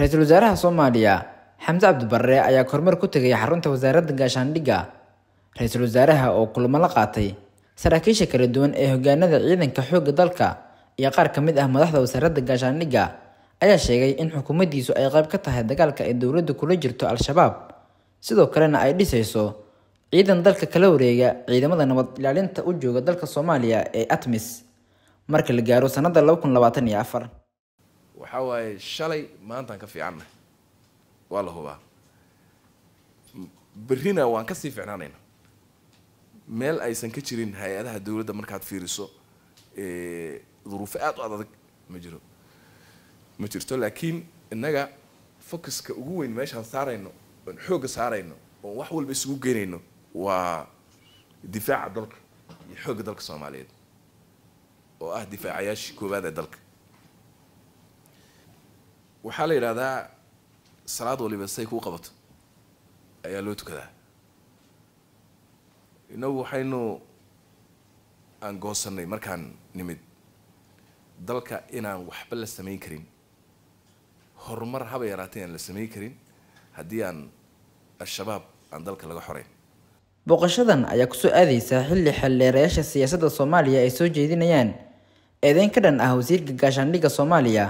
ra-iisul wasaaraha soomaaliya xamse cabdibarre ayaa kormeer ku tegay xarunta wasaaradda gaashaandhigga ra-iisul wasaaraha oo kulamo la qaatay saraakiisha kala duwan ee hogaanada ciidanka xoogga dalka iyo qaar ka mid ah madaxda wasaaradda gaashaandhigga ayaa sheegay in xukuumaddiisu ay qayb ka tahay dagaalka ay dowladdu kula jirto al-shabaab sidoo kalena ay dhisayso ciidan dalka kala wareega ciidamada nabad ilaalinta u jooga dalka soomaaliya ee atmis marka la gaaro sannada laba labaatan iyo afar waxaa waaye shalay maantaan ka fiicanna waa la hubaa berrina waan kasii fiicnaanayna meel aysan ka jirin hay-adaha dowladda markaad fiiriso duruufo aada u adadag ma jiro ma jirto laakiin innaga focuska ugu weyn meeshaan saarayno oon xoogga saarayno oon wax walba isugu geynayno waa difaaca dalka iyo xoogga dalka soomaaliyeed oo ah difaacayaashii koowaad ee dalka waxaa la yidhahdaa salaad waliba say kuu qabato ayaa loo tukadaa inagu waxaynu aan goosanay markaan nimid dalka inaan waxba la samayn karin horumar haba yaraatay aan la samayn karin haddii aan al-shabaab aan dalka laga xorayn booqashadan ayaa kusoo aadeysa xilli xeldheerayaasha siyaasadda soomaaliya ay soo jeedinayaan eedeyn ka dhan ah wasiirka gaashaandhigga soomaaliya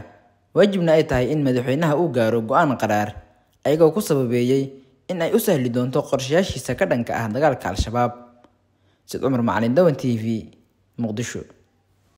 waajibna ay tahay in madaxweynaha uu gaaro go-aan qaraar ayagoo ku sababeeyey in ay u sahli doonto qorshayaashiisa ka dhanka ah dagaalka al-shabaab sid cumar macalin dawan t v muqdisho